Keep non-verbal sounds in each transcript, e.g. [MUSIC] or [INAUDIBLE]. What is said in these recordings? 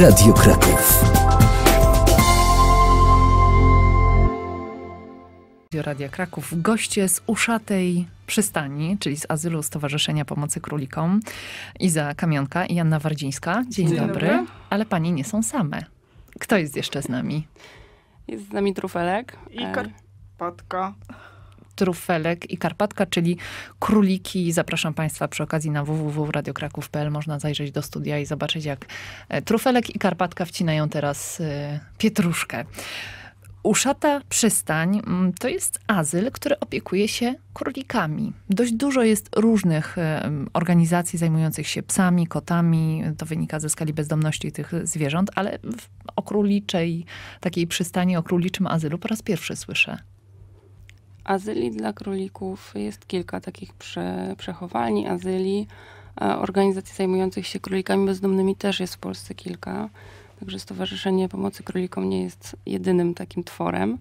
Radio Kraków. Radia Kraków. Goście z uszatej przystani, czyli z azylu Stowarzyszenia Pomocy Królikom. Iza Kamionka i Janna Wardzińska. Dzień, Dzień dobry. dobry. Ale panie nie są same. Kto jest jeszcze z nami? Jest z nami Trufelek. I e, Karpatka. Trufelek i Karpatka, czyli króliki. Zapraszam Państwa przy okazji na www.radiokraków.pl. Można zajrzeć do studia i zobaczyć, jak e, Trufelek i Karpatka wcinają teraz e, pietruszkę. Uszata Przystań mm, to jest azyl, który opiekuje się królikami. Dość dużo jest różnych e, organizacji zajmujących się psami, kotami. To wynika ze skali bezdomności tych zwierząt, ale o króliczej takiej przystani, o króliczym azylu po raz pierwszy słyszę. Azyli dla królików jest kilka takich prze, przechowalni, azyli. Organizacji zajmujących się królikami bezdomnymi też jest w Polsce kilka. Także Stowarzyszenie Pomocy Królikom nie jest jedynym takim tworem.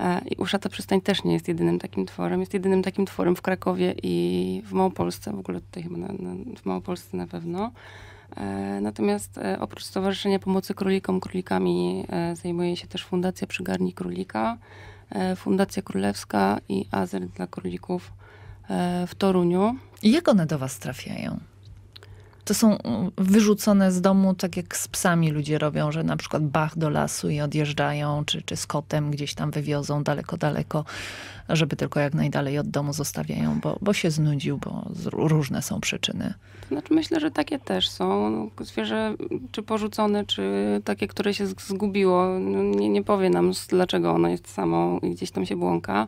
E, I Uszata Przystań też nie jest jedynym takim tworem. Jest jedynym takim tworem w Krakowie i w Małopolsce, w ogóle tutaj chyba na, na, w Małopolsce na pewno. E, natomiast e, oprócz Stowarzyszenia Pomocy Królikom Królikami e, zajmuje się też Fundacja Przygarni Królika, Fundacja Królewska i AZER dla Królików w Toruniu. Jak one do Was trafiają? to są mm, wyrzucone z domu, tak jak z psami ludzie robią, że na przykład bach do lasu i odjeżdżają, czy, czy z kotem gdzieś tam wywiozą daleko, daleko, żeby tylko jak najdalej od domu zostawiają, bo, bo się znudził, bo różne są przyczyny. Znaczy myślę, że takie też są. Zwierzę czy porzucone, czy takie, które się zgubiło, no, nie, nie powie nam dlaczego ono jest samo i gdzieś tam się błąka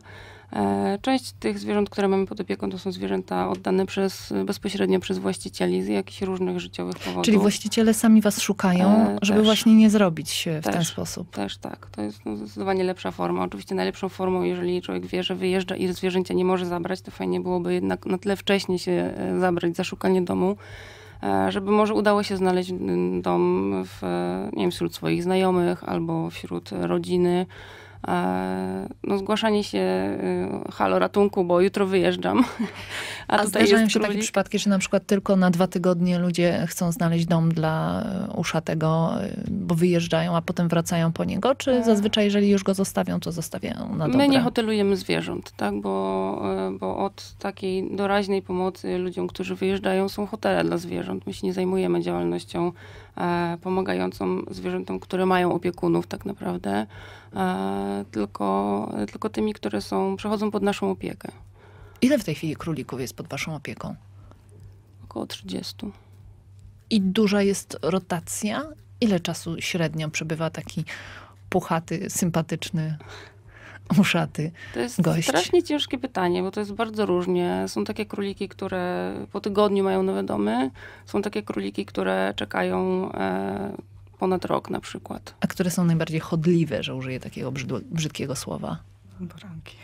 E, część tych zwierząt, które mamy pod opieką, to są zwierzęta oddane przez, bezpośrednio przez właścicieli z jakichś różnych życiowych powodów. Czyli właściciele sami was szukają, e, żeby też. właśnie nie zrobić się w też, ten sposób. Też tak. To jest no, zdecydowanie lepsza forma. Oczywiście najlepszą formą, jeżeli człowiek wie, że wyjeżdża i zwierzęcia nie może zabrać, to fajnie byłoby jednak na tyle wcześniej się e, zabrać za szukanie domu żeby może udało się znaleźć mm, dom w, nie wiem, wśród swoich znajomych albo wśród rodziny. E, no, zgłaszanie się e, halo ratunku, bo jutro wyjeżdżam. A, A tutaj zdarzają się królik. takie przypadki, że na przykład tylko na dwa tygodnie ludzie chcą znaleźć dom dla e, uszatego, bo wyjeżdżają, a potem wracają po niego, czy zazwyczaj, jeżeli już go zostawią, to zostawiają na dobre? My nie hotelujemy zwierząt, tak, bo, bo od takiej doraźnej pomocy ludziom, którzy wyjeżdżają, są hotele dla zwierząt. My się nie zajmujemy działalnością pomagającą zwierzętom, które mają opiekunów tak naprawdę. E, tylko, tylko tymi, które są, przechodzą pod naszą opiekę. Ile w tej chwili królików jest pod waszą opieką? Około 30. I duża jest rotacja? Ile czasu średnio przebywa taki puchaty, sympatyczny muszaty, To jest gość. strasznie ciężkie pytanie, bo to jest bardzo różnie. Są takie króliki, które po tygodniu mają nowe domy, są takie króliki, które czekają e, ponad rok na przykład. A które są najbardziej chodliwe, że użyję takiego brzydkiego słowa? Baranki.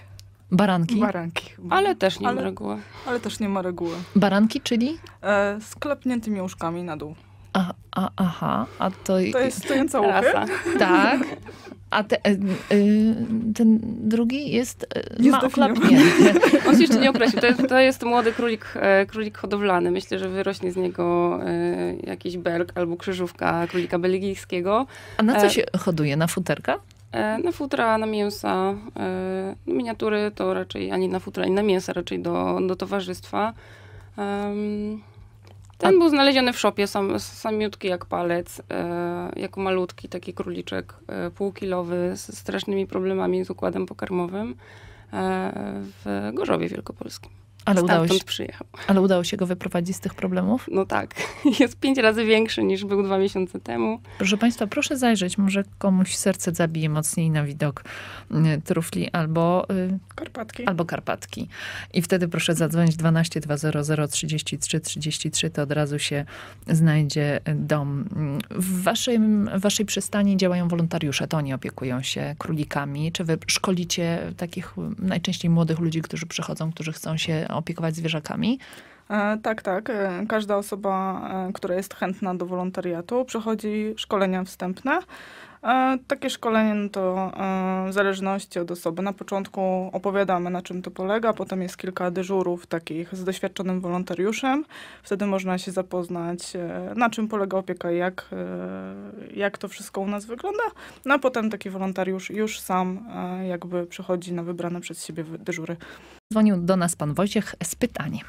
Baranki? Baranki. Ale też nie ale, ma reguły. Ale też nie ma reguły. Baranki, czyli? E, sklepniętymi łóżkami na dół. A, a, aha, a to... To jest stojąca Tak. [LAUGHS] A te, y, y, ten drugi jest, e, jest ma oklapnięty. [LAUGHS] On się jeszcze nie określił. To jest, to jest młody królik, królik hodowlany. Myślę, że wyrośnie z niego y, jakiś belg albo krzyżówka królika belgijskiego. A na co się hoduje? Na futerka? Na futra, na mięsa. Miniatury to raczej ani na futra, ani na mięsa, raczej do, do towarzystwa. Um, ten A... był znaleziony w szopie, sam, samiutki jak palec, e, jako malutki taki króliczek e, półkilowy z strasznymi problemami z układem pokarmowym e, w Gorzowie Wielkopolskim. Ale udało, się, przyjechał. ale udało się go wyprowadzić z tych problemów? No tak. [LAUGHS] Jest pięć razy większy niż był dwa miesiące temu. Proszę Państwa, proszę zajrzeć. Może komuś serce zabije mocniej na widok y, trufli albo... Y, Karpatki. Albo Karpatki. I wtedy proszę zadzwonić 12 200 33 33. To od razu się znajdzie y, dom. W waszym, waszej przystani działają wolontariusze. To oni opiekują się królikami. Czy wy szkolicie takich najczęściej młodych ludzi, którzy przychodzą, którzy chcą się opiekować zwierzakami. E, tak, tak. E, każda osoba, e, która jest chętna do wolontariatu, przechodzi szkolenia wstępne E, takie szkolenie no to e, w zależności od osoby. Na początku opowiadamy, na czym to polega, potem jest kilka dyżurów takich z doświadczonym wolontariuszem. Wtedy można się zapoznać, e, na czym polega opieka jak, jak to wszystko u nas wygląda. No a potem taki wolontariusz już sam jakby przychodzi na wybrane przez siebie dyżury. Dzwonił do nas pan Wojciech z pytaniem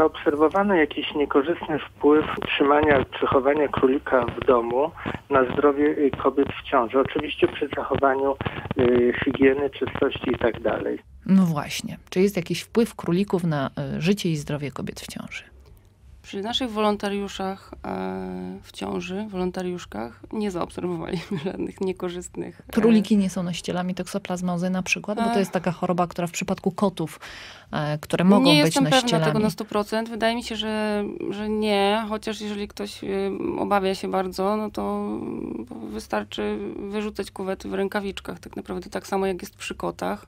zaobserwowano jakiś niekorzystny wpływ trzymania czy chowania królika w domu na zdrowie y, kobiet w ciąży. Oczywiście przy zachowaniu y, higieny, czystości itd. Tak no właśnie. Czy jest jakiś wpływ królików na y, życie i zdrowie kobiet w ciąży? Przy naszych wolontariuszach e, w ciąży, wolontariuszkach, nie zaobserwowaliśmy [LAUGHS] żadnych niekorzystnych. E, Króliki nie są nosicielami toksoplazmozy na przykład, bo to e. jest taka choroba, która w przypadku kotów, które mogą nie być nosicielami. Nie jestem pewna tego na 100%. Wydaje mi się, że, że nie, chociaż jeżeli ktoś obawia się bardzo, no to wystarczy wyrzucać kuwety w rękawiczkach tak naprawdę, tak samo jak jest przy kotach.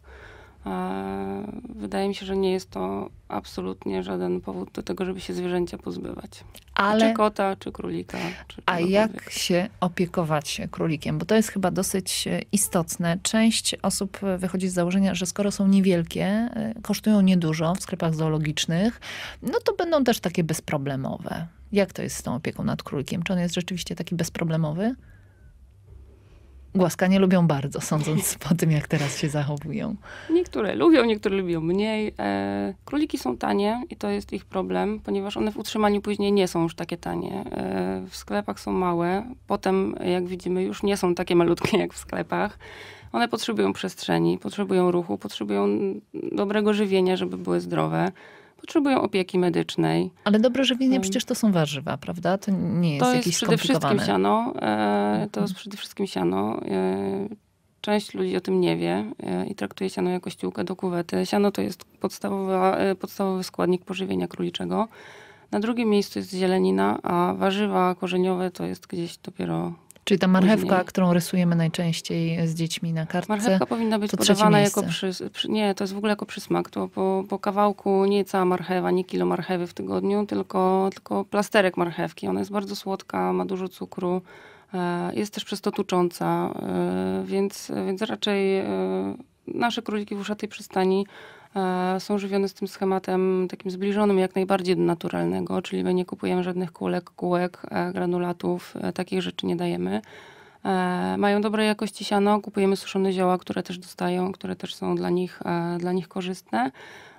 E, wydaje mi się, że nie jest to absolutnie żaden powód do tego, żeby się zwierzęcia pozbywać. Ale... Czy kota, czy królika. Czy a jak się opiekować królikiem? Bo to jest chyba dosyć e, istotne. Część osób wychodzi z założenia, że skoro są niewielkie, e, kosztują niedużo w sklepach zoologicznych, no to będą też takie bezproblemowe. Jak to jest z tą opieką nad królikiem? Czy on jest rzeczywiście taki bezproblemowy? Głaska nie lubią bardzo, sądząc po tym, jak teraz się zachowują. Niektóre lubią, niektóre lubią mniej. E, króliki są tanie i to jest ich problem, ponieważ one w utrzymaniu później nie są już takie tanie. E, w sklepach są małe, potem, jak widzimy, już nie są takie malutkie jak w sklepach. One potrzebują przestrzeni, potrzebują ruchu, potrzebują dobrego żywienia, żeby były zdrowe potrzebują opieki medycznej. Ale dobre żywienie przecież to są warzywa, prawda? To nie jest to jakieś przede wszystkim siano. E, to mhm. jest przede wszystkim siano. E, część ludzi o tym nie wie e, i traktuje siano jako ściółkę do kuwety. Siano to jest podstawowy składnik pożywienia króliczego. Na drugim miejscu jest zielenina, a warzywa korzeniowe to jest gdzieś dopiero Czyli ta marchewka, później. którą rysujemy najczęściej z dziećmi na kartce. Marchewka powinna być podawana jako przy, przy, Nie, to jest w ogóle jako przysmak. To po, po kawałku nie cała marchewa, nie kilo marchewy w tygodniu, tylko, tylko plasterek marchewki. Ona jest bardzo słodka, ma dużo cukru. E, jest też przez to tucząca, e, więc, więc raczej e, nasze króliki w uszatej przystani E, są żywione z tym schematem takim zbliżonym jak najbardziej do naturalnego, czyli my nie kupujemy żadnych kulek, kółek, e, granulatów, e, takich rzeczy nie dajemy. E, mają dobrej jakości siano, kupujemy suszone zioła, które też dostają, które też są dla nich, e, dla nich korzystne.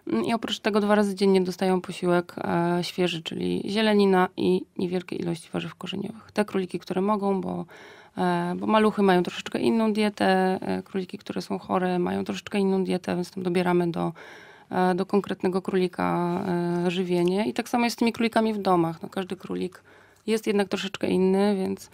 Mm, I oprócz tego dwa razy dziennie dostają posiłek e, świeży, czyli zielenina i niewielkie ilości warzyw korzeniowych. Te króliki, które mogą, bo, bo maluchy mają troszeczkę inną dietę, króliki, które są chore, mają troszeczkę inną dietę, więc tam dobieramy do, do konkretnego królika żywienie. I tak samo jest z tymi królikami w domach. No, każdy królik jest jednak troszeczkę inny, więc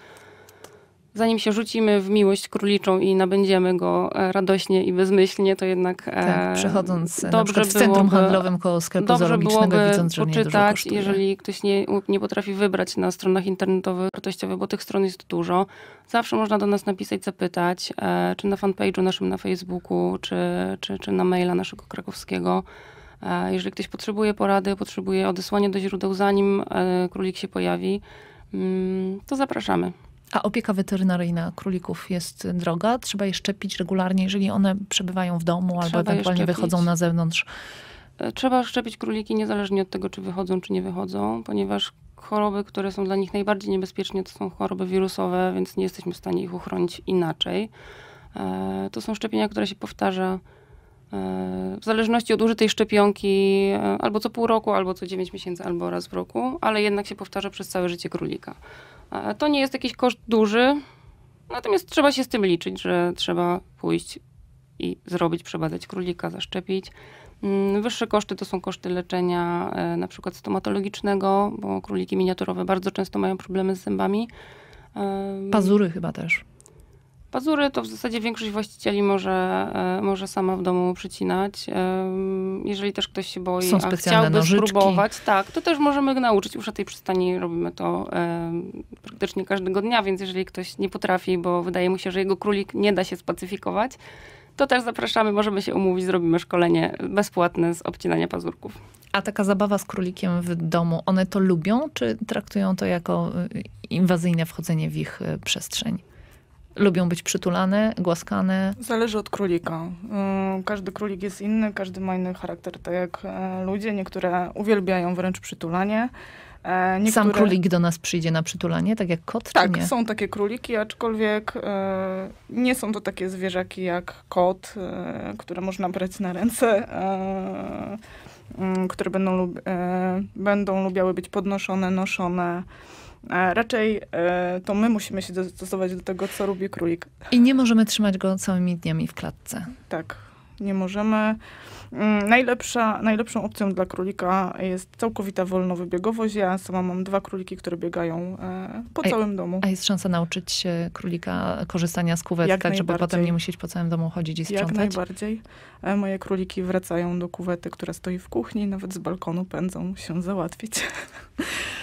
zanim się rzucimy w miłość króliczą i nabędziemy go e, radośnie i bezmyślnie, to jednak e, tak, przechodząc dobrze na w centrum byłoby, handlowym koło sklepu dobrze zoologicznego widząc, że poczytać, jeżeli ktoś nie, nie potrafi wybrać na stronach internetowych wartościowych, bo tych stron jest dużo. Zawsze można do nas napisać, zapytać, e, czy na fanpage'u naszym na Facebooku, czy, czy, czy na maila naszego krakowskiego. Jeżeli ktoś potrzebuje porady, potrzebuje odesłania do źródeł, zanim królik się pojawi, mm, to zapraszamy. A opieka weterynaryjna królików jest droga? Trzeba je szczepić regularnie, jeżeli one przebywają w domu Trzeba albo ewentualnie wychodzą na zewnątrz? E, trzeba szczepić króliki niezależnie od tego, czy wychodzą, czy nie wychodzą, ponieważ choroby, które są dla nich najbardziej niebezpieczne, to są choroby wirusowe, więc nie jesteśmy w stanie ich uchronić inaczej. E, to są szczepienia, które się powtarza e, w zależności od użytej szczepionki albo co pół roku, albo co 9 miesięcy, albo raz w roku, ale jednak się powtarza przez całe życie królika. To nie jest jakiś koszt duży, natomiast trzeba się z tym liczyć, że trzeba pójść i zrobić, przebadać królika, zaszczepić. Mm, wyższe koszty to są koszty leczenia e, na przykład stomatologicznego, bo króliki miniaturowe bardzo często mają problemy z zębami. E, Pazury chyba też. Pazury to w zasadzie większość właścicieli może, e, może sama w domu przycinać. Jeżeli też ktoś się boi, a chciałby nożyczki. spróbować, tak, to też możemy go nauczyć. Już na tej przystani robimy to e, praktycznie każdego dnia, więc jeżeli ktoś nie potrafi, bo wydaje mu się, że jego królik nie da się spacyfikować, to też zapraszamy, możemy się umówić, zrobimy szkolenie bezpłatne z obcinania pazurków. A taka zabawa z królikiem w domu, one to lubią, czy traktują to jako e, inwazyjne wchodzenie w ich przestrzeń? lubią być przytulane, głaskane? Zależy od królika. Mm, każdy królik jest inny, każdy ma inny charakter, tak jak e, ludzie. Niektóre uwielbiają wręcz przytulanie. E, niektóre... Sam królik do nas przyjdzie na przytulanie, tak jak kot? Tak, są takie króliki, aczkolwiek e, nie są to takie zwierzaki jak kot, które można brać na ręce mm, które będą, lub, e, będą lubiały być podnoszone, noszone. E, raczej e, to my musimy się dostosować do tego, co robi królik. I nie możemy trzymać go całymi dniami w klatce. Tak, nie możemy. Mm, najlepsza, najlepszą opcją dla królika jest całkowita wolnowybiegowość. Ja sama mam dwa króliki, które biegają e, po a, całym domu. A jest szansa nauczyć się królika korzystania z kuwet, tak żeby potem nie musieć po całym domu chodzić i sprzątać? Jak najbardziej. Moje króliki wracają do kuwety, która stoi w kuchni, nawet z balkonu pędzą się załatwić. [LAUGHS]